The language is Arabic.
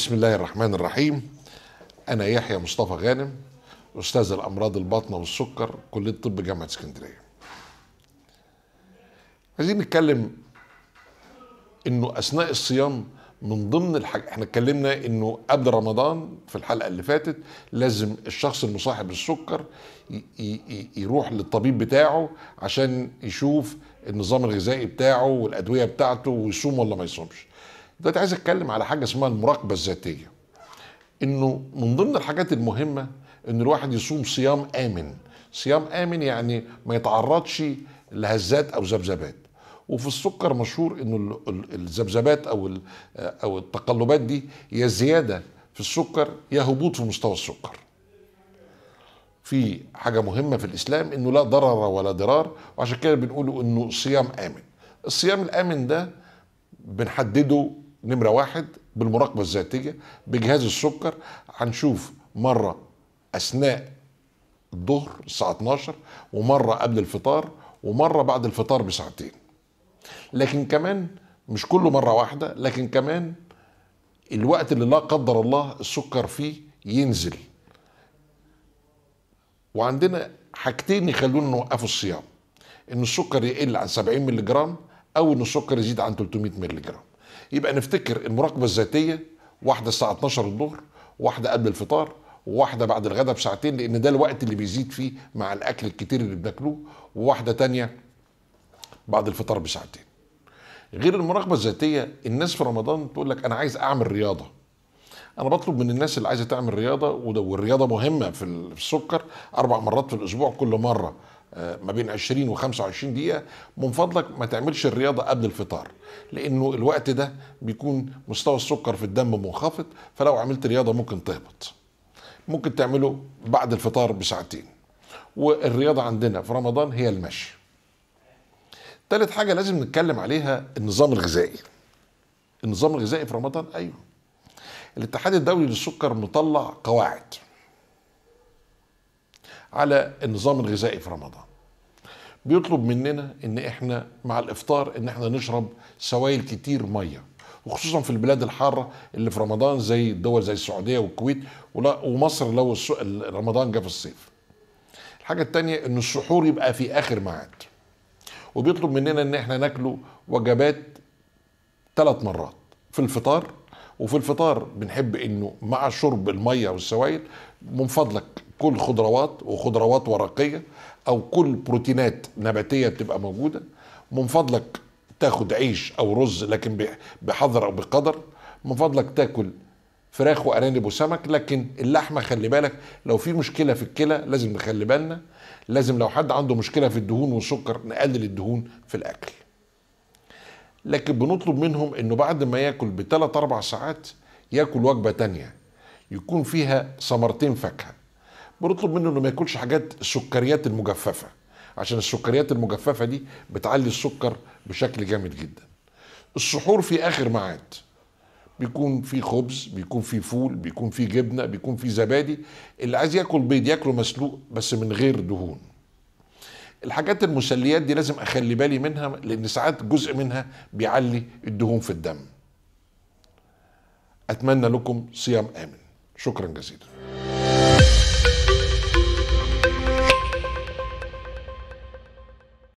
بسم الله الرحمن الرحيم أنا يحيى مصطفى غانم أستاذ الأمراض الباطنة والسكر كلية طب جامعة اسكندرية عايزين نتكلم إنه أثناء الصيام من ضمن الحاجة احنا اتكلمنا انه قبل رمضان في الحلقة اللي فاتت لازم الشخص المصاحب السكر يروح للطبيب بتاعه عشان يشوف النظام الغذائي بتاعه والأدوية بتاعته ويصوم ولا ما يصومش دلوقتي عايز اتكلم على حاجه اسمها المراقبه الذاتيه انه من ضمن الحاجات المهمه ان الواحد يصوم صيام امن صيام امن يعني ما يتعرضش لهزات او ذبذبات وفي السكر مشهور انه الذبذبات او او التقلبات دي يا زياده في السكر يا هبوط في مستوى السكر في حاجة مهمة في الإسلام إنه لا ضرر ولا ضرار وعشان كده بنقول إنه صيام آمن الصيام الآمن ده بنحدده نمرة واحد بالمراقبة الذاتية بجهاز السكر هنشوف مرة أثناء الظهر الساعة 12 ومرة قبل الفطار ومرة بعد الفطار بساعتين لكن كمان مش كله مرة واحدة لكن كمان الوقت اللي لا قدر الله السكر فيه ينزل وعندنا حاجتين يخلونا نوقفوا الصيام ان السكر يقل عن 70 مللي جرام او ان السكر يزيد عن 300 مللي جرام يبقى نفتكر المراقبه الذاتيه واحده الساعه 12 الظهر واحده قبل الفطار وواحده بعد الغداء بساعتين لان ده الوقت اللي بيزيد فيه مع الاكل الكتير اللي بناكلوه وواحده تانية بعد الفطار بساعتين غير المراقبه الذاتيه الناس في رمضان تقول لك انا عايز اعمل رياضه انا بطلب من الناس اللي عايزه تعمل رياضه والرياضه مهمه في السكر اربع مرات في الاسبوع كل مره آه، ما بين 20 و 25 دقيقة من فضلك ما تعملش الرياضة قبل الفطار لأنه الوقت ده بيكون مستوى السكر في الدم منخفض فلو عملت رياضة ممكن تهبط ممكن تعمله بعد الفطار بساعتين والرياضة عندنا في رمضان هي المشي تالت حاجة لازم نتكلم عليها النظام الغذائي النظام الغذائي في رمضان أيوه الاتحاد الدولي للسكر مطلع قواعد على النظام الغذائي في رمضان بيطلب مننا ان احنا مع الافطار ان احنا نشرب سوائل كتير ميه وخصوصا في البلاد الحاره اللي في رمضان زي الدول زي السعوديه والكويت ومصر لو رمضان جه في الصيف الحاجه التانية ان السحور يبقى في اخر ميعاد وبيطلب مننا ان احنا ناكله وجبات ثلاث مرات في الفطار وفي الفطار بنحب انه مع شرب الميه والسوائل من فضلك كل خضروات وخضروات ورقيه او كل بروتينات نباتيه بتبقى موجوده من فضلك تاخد عيش او رز لكن بحذر او بقدر من فضلك تاكل فراخ وارانب وسمك لكن اللحمه خلي بالك لو في مشكله في الكلى لازم نخلي بالنا لازم لو حد عنده مشكله في الدهون والسكر نقلل الدهون في الاكل لكن بنطلب منهم انه بعد ما ياكل بثلاث اربع ساعات ياكل وجبه تانية يكون فيها ثمرتين فاكهه بنطلب منه انه ما ياكلش حاجات السكريات المجففه عشان السكريات المجففه دي بتعلي السكر بشكل جامد جدا السحور في اخر ميعاد بيكون في خبز بيكون في فول بيكون في جبنه بيكون في زبادي اللي عايز ياكل بيض ياكله مسلوق بس من غير دهون الحاجات المسليات دي لازم اخلي بالي منها لان ساعات جزء منها بيعلي الدهون في الدم اتمنى لكم صيام امن شكرا جزيلا